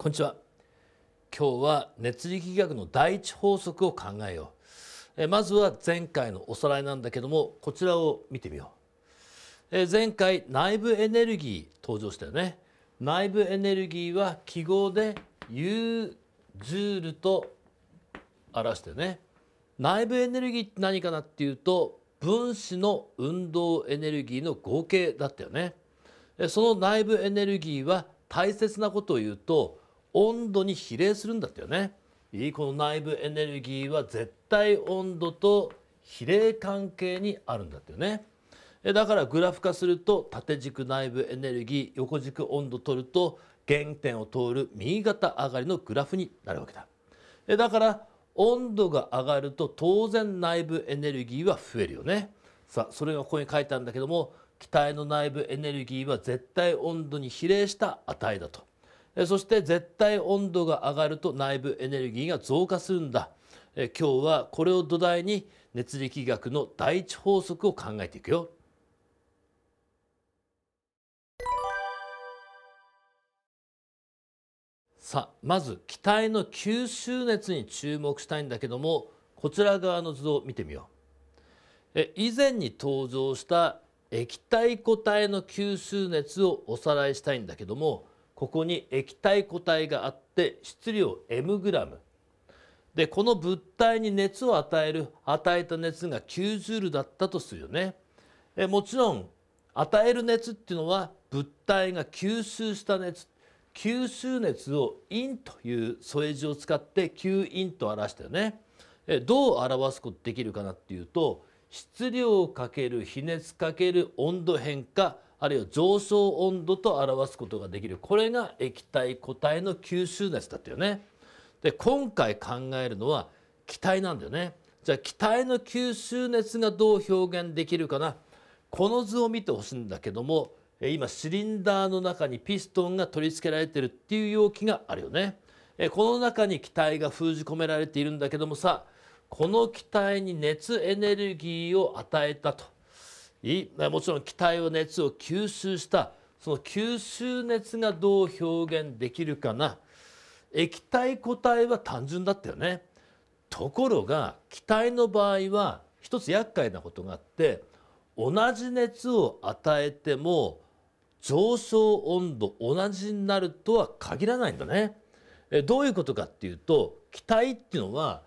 こんにちは今日は熱力学の第一法則を考えようえまずは前回のおさらいなんだけどもこちらを見てみようえ前回内部エネルギー登場したよね内部エネルギーは記号で U ジュールと表してね内部エネルギーって何かなっていうと分子の運動エネルギーの合計だったよねその内部エネルギーは大切なことを言うと温度に比例するんだったよねいいこの内部エネルギーは絶対温度と比例関係にあるんだってよねだからグラフ化すると縦軸内部エネルギー横軸温度取ると原点を通る右肩上がりのグラフになるわけだだから温度が上がると当然内部エネルギーは増えるよねさあそれがここに書いてあるんだけども気体の内部エネルギーは絶対温度に比例した値だとそして絶対温度が上がると内部エネルギーが増加するんだ今日はこれを土台に熱力学の第一法則を考えていくよ。さあまず気体の吸収熱に注目したいんだけどもこちら側の図を見てみよう。え以前に登場した液体固体の吸収熱をおさらいしたいんだけどもここに液体固体があって質量 m グラムでこの物体に熱を与える与えた熱が9ジュールだったとするよねえもちろん与える熱っていうのは物体が吸収した熱吸収熱を陰という添え字を使って吸陰と表したよねえどう表すことできるかなっていうと質量×比熱×温度変化あるいは上昇温度と表すことができるこれが液体固体の吸収熱だったよね。で今回考えるのは気体なんだよね。じゃあ気体の吸収熱がどう表現できるかなこの図を見てほしいんだけども今シリンダーの中にピストンが取り付けられてるっていう容器があるよね。この中に気体が封じ込められているんだけどもさこの気体に熱エネルギーを与えたといもちろん気体を熱を吸収したその吸収熱がどう表現できるかな液体固体は単純だったよねところが気体の場合は一つ厄介なことがあって同じ熱を与えても上昇温度同じになるとは限らないんだねえどういうことかっていうと気体っていうのは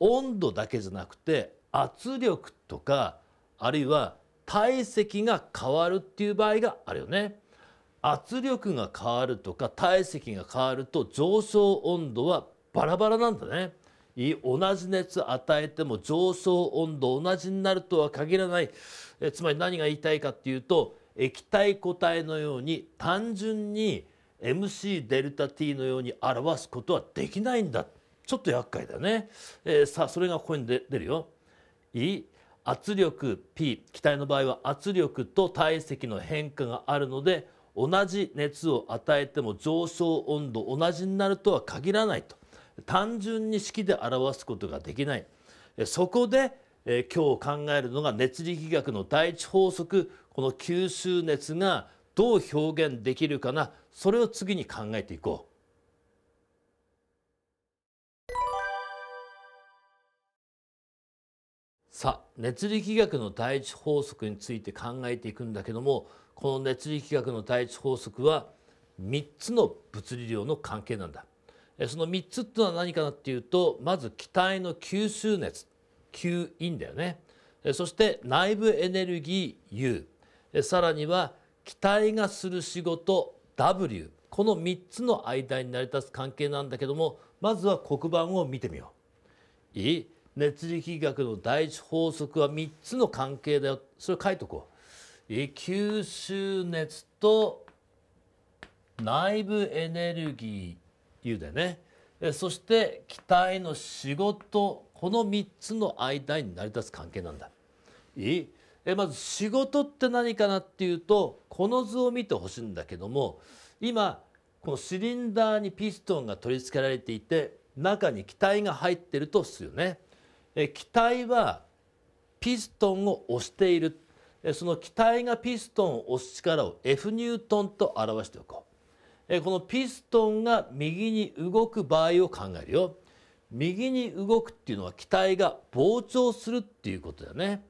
温度だけじゃなくて圧力とかあるいは体積が変わるっていう場合があるよね。圧力が変わるとか体積が変わると上昇温度はバラバラなんだね。同じ熱与えても上昇温度同じになるとは限らないえつまり何が言いたいかっていうと液体固体のように単純に MC デルタ T のように表すことはできないんだちょっと厄介だね、えー、さあそれがここに出るよ。いい圧力 P 気体の場合は圧力と体積の変化があるので同じ熱を与えても上昇温度同じになるとは限らないと単純に式で表すことができないそこで、え今日考えるのが熱力学の第一法則この吸収熱がどう表現できるかなそれを次に考えていこう。さあ熱力学の第一法則について考えていくんだけどもこの熱力学の第一法則は3つの物理量の関係なんだその3つってのは何かなっていうとまず気体の吸収熱吸引だよねそして内部エネルギー U さらには気体がする仕事 W この3つの間に成り立つ関係なんだけどもまずは黒板を見てみよういい熱力学の第一法則は3つの関係だよそれ書いとこう吸収熱と内部エネルギー U だよねそして気体の仕事この3つの間に成り立つ関係なんだいいえまず仕事って何かなっていうとこの図を見てほしいんだけども今このシリンダーにピストンが取り付けられていて中に気体が入ってるとするよね。機体はピストンを押しているその機体がピストンを押す力を F ニュートンと表しておこうこのピストンが右に動く場合を考えるよ右に動くっていうのは機体が膨張するっていうことだよね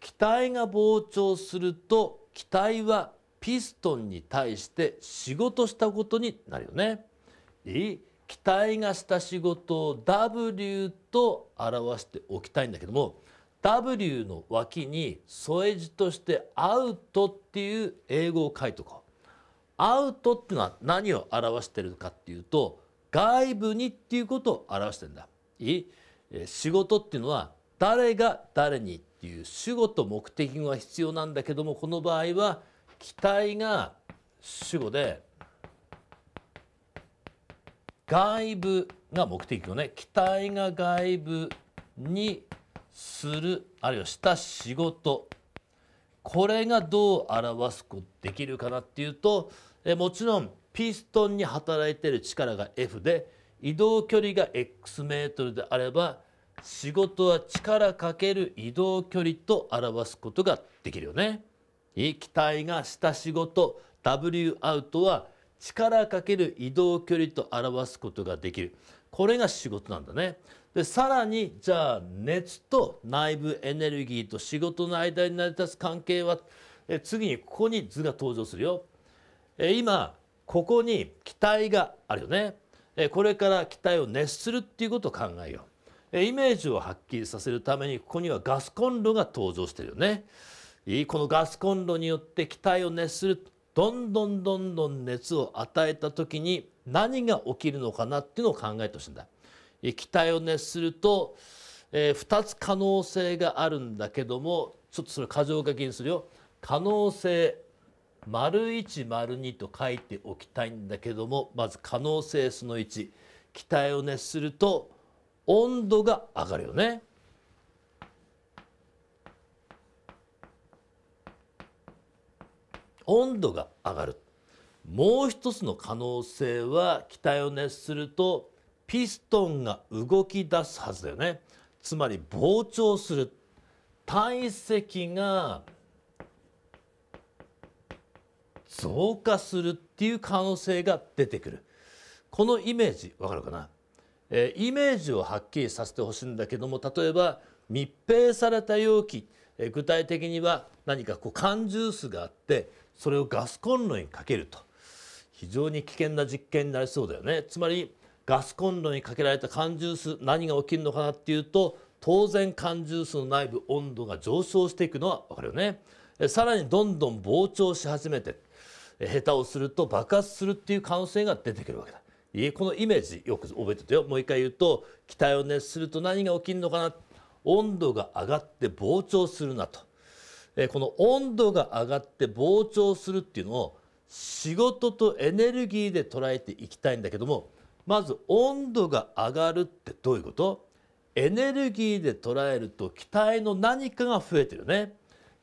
機体が膨張すると機体はピストンに対して仕事したことになるよねいい期待がした仕事を W と表しておきたいんだけども W の脇に添え字としてアウトっていう英語を書いとこう。アウトっていうのは何を表してるかっていうと外部にっていうことを表してんだ。いい仕事っていうのは誰が誰にっていう主語と目的が必要なんだけどもこの場合は期待が主語で外部が目的をね機体が外部にするあるいはした仕事これがどう表すことできるかなっていうとえもちろんピストンに働いてる力が F で移動距離が x メートルであれば仕事は力かける移動距離と表すことができるよね。期待がした仕事 W アウトは力かける移動距離と表すことができるこれが仕事なんだね。でさらにじゃあ熱と内部エネルギーと仕事の間に成り立つ関係はえ次にここに図が登場するよ。え今ここに気体があるよね。えこれから気体を熱するっていうことを考えよう。えイメージをはっきりさせるためにここにはガスコンロが登場してるよね。いいこのガスコンロによって気体を熱するどんどんどんどん熱を与えた時に何が起きるのかなっていうのを考えてほしいんだ。液体を熱すると、えー、2つ可能性があるんだけどもちょっとそれ箇条書きにするよ。可能性丸1丸2と書いておきたいんだけどもまず可能性その1気体を熱すると温度が上がるよね。温度が上がるもう一つの可能性は気体を熱するとピストンが動き出すはずだよねつまり膨張する体積が増加するっていう可能性が出てくるこのイメージわかるかな、えー、イメージをはっきりさせてほしいんだけども例えば密閉された容器、えー、具体的には何かこう缶ジュースがあってそれをガスコンロにかけると非常に危険な実験になりそうだよねつまりガスコンロにかけられた缶ジュース何が起きるのかなっていうと当然缶ジュースの内部温度が上昇していくのは分かるよねさらにどんどん膨張し始めて下手をすると爆発するっていう可能性が出てくるわけだこのイメージよく覚えててよもう一回言うと気体を熱すると何が起きるのかな温度が上がって膨張するなとえこの温度が上がって膨張するっていうのを仕事とエネルギーで捉えていきたいんだけどもまず温度が上がるってどういうことエネルギーで捉えると気体の何かが増えてるね、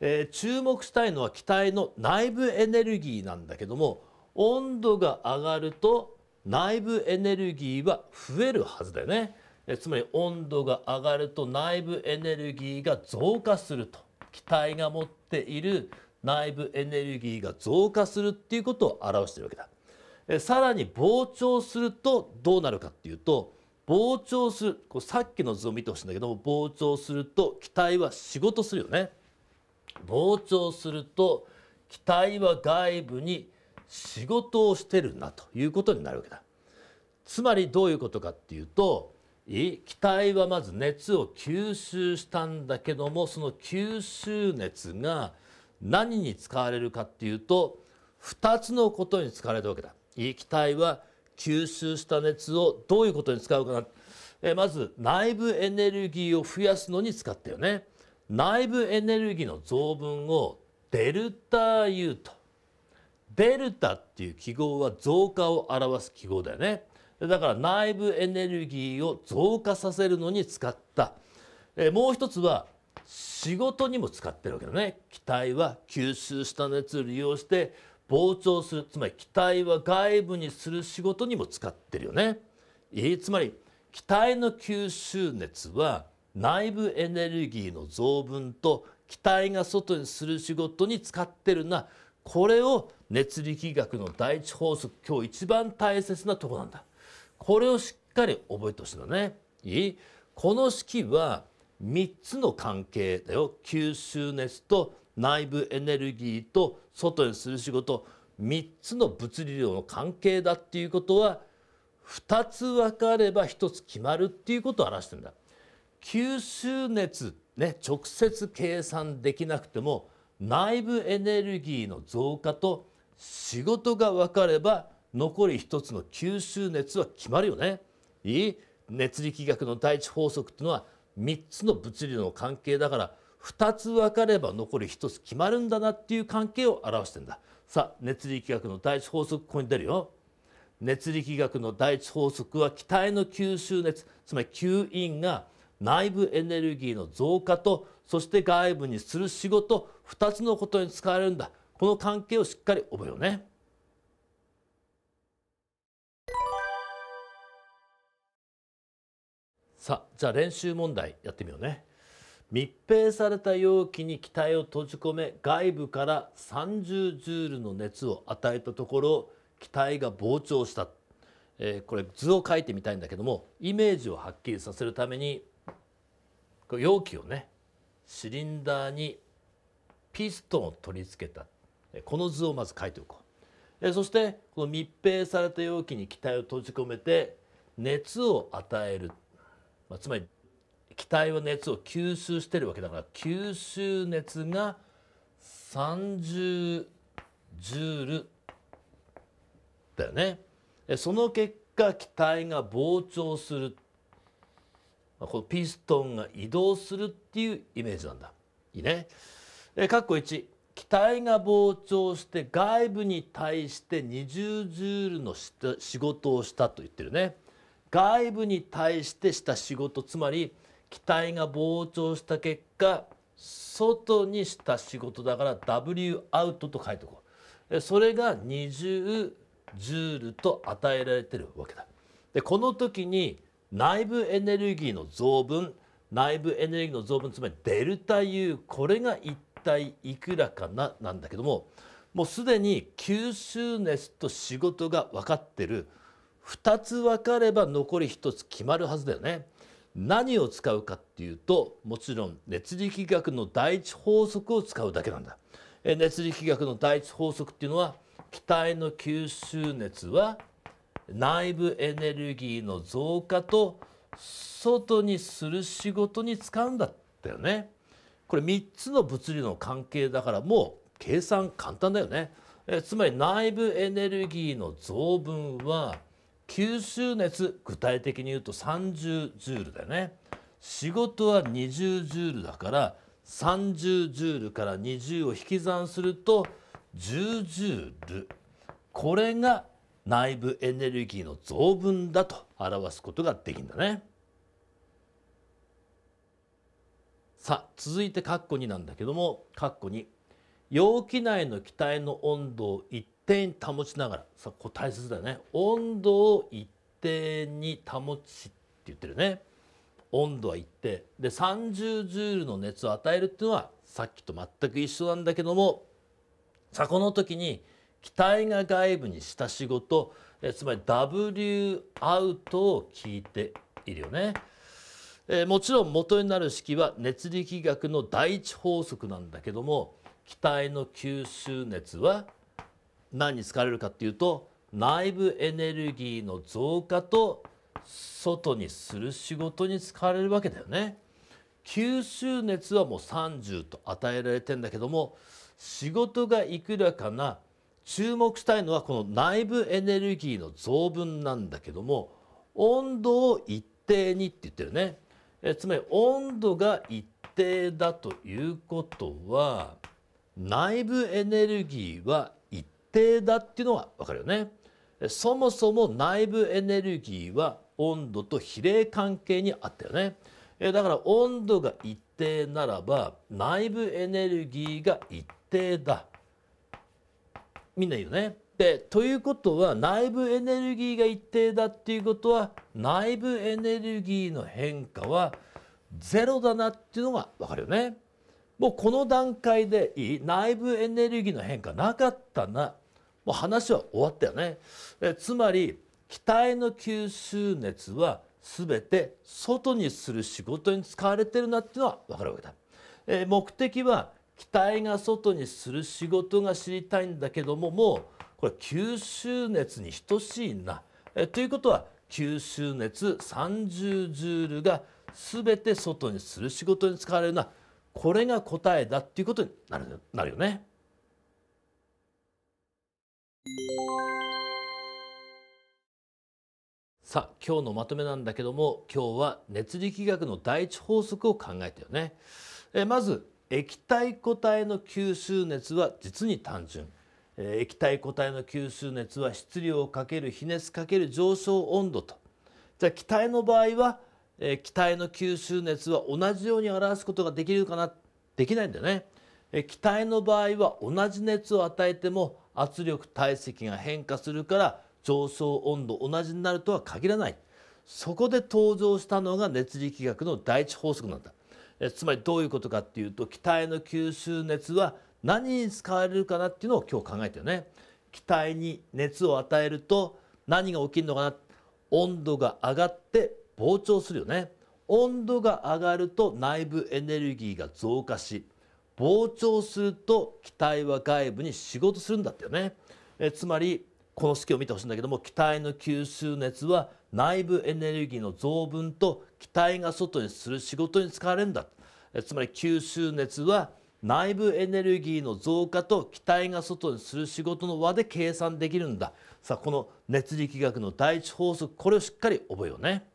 えー、注目したいのは気体の内部エネルギーなんだけども温度が上がると内部エネルギーは増えるはずだよね、えつまり温度が上がると内部エネルギーが増加すると気体が持っている内部エネルギーが増加するっていうことを表してるわけだ。えさらに膨張するとどうなるかっていうと膨張するこうさっきの図を見てほしいんだけども膨張すると気体は仕事するよね。膨張すると気体は外部に仕事をしてるなということになるわけだ。つまりどういうことかっていうと気体はまず熱を吸収したんだけどもその吸収熱が何に使われるかっていうと2つのことに使われたわけだ。気体は吸収した熱をどういうことに使うかな、えまず内部エネルギーを増やすのに使ったよね。内部エネルギーの増分をデルタ U とデルタっていう記号は増加を表す記号だよね。だから内部エネルギーを増加させるのに使った、えもう一つは仕事にも使ってるわけだね機体は吸収した熱を利用して膨張するつまり気体は外部にする仕事にも使ってるよね、えつまり気体の吸収熱は内部エネルギーの増分と気体が外にする仕事に使ってるなこれを熱力学の第一法則今日一番大切なとこなんだ。これをしっかり覚えてほしいのね。いいこの式は3つの関係だよ吸収熱と内部エネルギーと外にする仕事3つの物理量の関係だっていうことは2つ分かれば1つ決まるっていうことを表してるんだ。吸収熱ね直接計算できなくても内部エネルギーの増加と仕事が分かれば残り一つの吸収熱は決まるよね。いい熱力学の第一法則っていうのは3つの物理の関係だから2つ分かれば残り1つ決まるんだなっていう関係を表してんだ。さあ熱力学の第一法則ここに出るよ。熱力学の第一法則は気体の吸収熱つまり吸引が内部エネルギーの増加とそして外部にする仕事2つのことに使われるんだこの関係をしっかり覚えようね。さあじゃあ練習問題やってみようね密閉された容器に気体を閉じ込め外部から30ジュールの熱を与えたところ気体が膨張した、えー、これ図を書いてみたいんだけどもイメージをはっきりさせるために容器をねシリンダーにピストンを取り付けたこの図をまず書いておこうそしてこの密閉された容器に気体を閉じ込めて熱を与えるまあ、つまり気体は熱を吸収してるわけだから吸収熱が30ジュールだよね。その結果気体が膨張するこのピストンが移動するっていうイメージなんだ。いいね。え括弧1気体が膨張して外部に対して20ジュールの仕事をしたと言ってるね。外部に対してした仕事つまり期待が膨張した結果外にした仕事だから W アウトと書いておこうそれが20ジュールと与えられてるわけだでこの時に内部エネルギーの増分内部エネルギーの増分つまりデルタ U これが一体いくらかななんだけどももうすでに吸収熱と仕事が分かってる2つ分かれば残り1つ決まるはずだよね。何を使うかっていうともちろん熱力学の第一法則を使うだけなんだ。え熱力学の第一法則っていうのは気体の吸収熱は内部エネルギーの増加と外にする仕事に使うんだったよね。これ3つの物理の関係だからもう計算簡単だよね。えつまり内部エネルギーの増分は吸収熱具体的に言うと30ジュールだよね仕事は20ジュールだから30ジュールから20を引き算すると10ジュールこれが内部エネルギーの増分だと表すことができるんだね。さあ続いて括弧2なんだけども括弧2容器内の気体の温度を一定に保ちながらさこれ大切だよね温度を一定に保ちって言ってるね温度は一定で30ジュールの熱を与えるっていうのはさっきと全く一緒なんだけどもさあこの時に気体が外部にした仕事えつまり W アウトを聞いているよね。えもちろん元になる式は熱力学の第一法則なんだけども気体の吸収熱は何に使われるかっていうと内部エネルギーの増加と外にする仕事に使われるわけだよね。吸収熱はもう30と与えられてんだけども仕事がいくらかな注目したいのはこの内部エネルギーの増分なんだけども温度を一定にって言ってるね。えつまり温度が一定だということは内部エネルギーは定だっていうのは分かるよね。そもそも内部エネルギーは温度と比例関係にあったよね。だから温度が一定ならば内部エネルギーが一定だ。みんな言うね。でということは内部エネルギーが一定だっていうことは内部エネルギーの変化はゼロだなっていうのが分かるよね。もうこの段階でいい内部エネルギーの変化なかったなもう話は終わったよねえつまり機体の吸収熱は全て外にする仕事に使われてるなっていうのは分かるわけだ、え目的は機体が外にする仕事が知りたいんだけどももうこれ吸収熱に等しいな、えということは吸収熱30ジュールが全て外にする仕事に使われるなこれが答えだっていうことになるなるよね。さあ今日のまとめなんだけども今日は熱力学の第一法則を考えたよね。えまず液体固体の吸収熱は実に単純。え液体固体の吸収熱は質量×比熱×上昇温度と。じゃあ気体の場合は、え気体の吸収熱は同じように表すことができるかなできないんだよね。気体の場合は同じ熱を与えても圧力体積が変化するから上層温度同じになるとは限らないそこで登場したのが熱力学の第一法則なんだえつまりどういうことかっていうと気体の吸収熱は何に使われるかなっていうのを今日考えてるね気体に熱を与えると何が起きるのかな温度が上がって膨張するよね温度が上がると内部エネルギーが増加し膨張すると気体は外部に仕事するんだってよねえつまりこの式を見てほしいんだけども気体の吸収熱は内部エネルギーの増分と気体が外にする仕事に使われるんだえつまり吸収熱は内部エネルギーの増加と気体が外にする仕事の和で計算できるんださあこの熱力学の第一法則これをしっかり覚えようね。